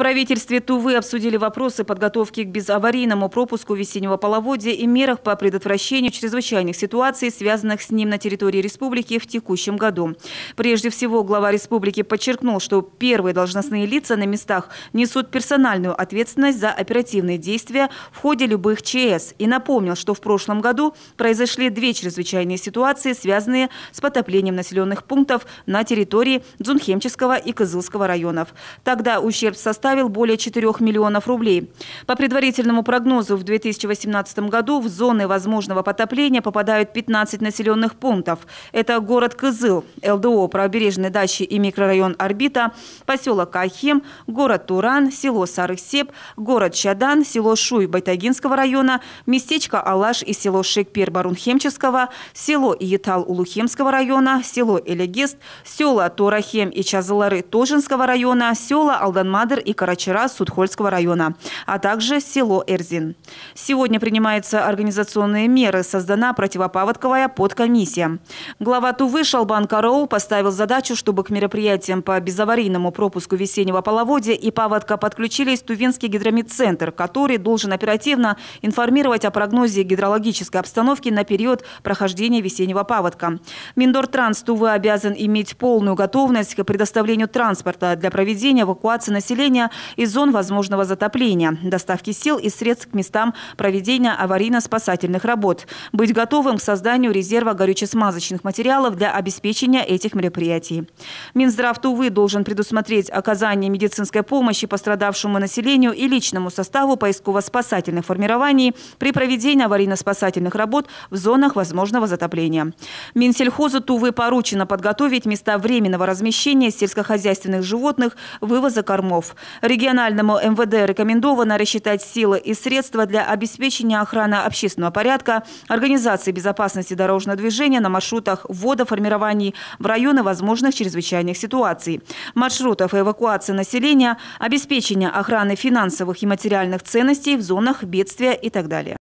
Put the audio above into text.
правительстве Тувы обсудили вопросы подготовки к безаварийному пропуску весеннего половодья и мерах по предотвращению чрезвычайных ситуаций, связанных с ним на территории республики в текущем году. Прежде всего, глава республики подчеркнул, что первые должностные лица на местах несут персональную ответственность за оперативные действия в ходе любых ЧС и напомнил, что в прошлом году произошли две чрезвычайные ситуации, связанные с потоплением населенных пунктов на территории Дзунхемческого и Кызылского районов. Тогда ущерб составил составил более 4 миллионов рублей. По предварительному прогнозу, в 2018 году в зоны возможного потопления попадают 15 населенных пунктов. Это город Кызыл, ЛДО, правобережные дачи и микрорайон Орбита, поселок Ахем, город Туран, село Сарыксеп, город Чадан, село Шуй Байтагинского района, местечко Алаш и село Шекпер Барунхемческого, село Ятал Улухемского района, село Элегест, села Турахем и Чазалары Тожинского района, села Алданмадр и и Карачара Судхольского района, а также село Эрзин. Сегодня принимаются организационные меры, создана противопаводковая подкомиссия. Глава Тувы Шалбан Караул поставил задачу, чтобы к мероприятиям по безаварийному пропуску весеннего половодья и паводка подключились Тувинский гидромедцентр, который должен оперативно информировать о прогнозе гидрологической обстановки на период прохождения весеннего паводка. Миндортранс Тувы обязан иметь полную готовность к предоставлению транспорта для проведения эвакуации населения населения из зон возможного затопления, доставки сил и средств к местам проведения аварийно-спасательных работ, быть готовым к созданию резерва горюче-смазочных материалов для обеспечения этих мероприятий. Минздрав Тувы должен предусмотреть оказание медицинской помощи пострадавшему населению и личному составу поисково-спасательных формирований при проведении аварийно-спасательных работ в зонах возможного затопления. Минсельхозу Тувы поручено подготовить места временного размещения сельскохозяйственных животных, вывоза кормов. Региональному МВД рекомендовано рассчитать силы и средства для обеспечения охраны общественного порядка, организации безопасности дорожного движения на маршрутах ввода-формирований в районы возможных чрезвычайных ситуаций, маршрутов эвакуации населения, обеспечения охраны финансовых и материальных ценностей в зонах бедствия и так далее.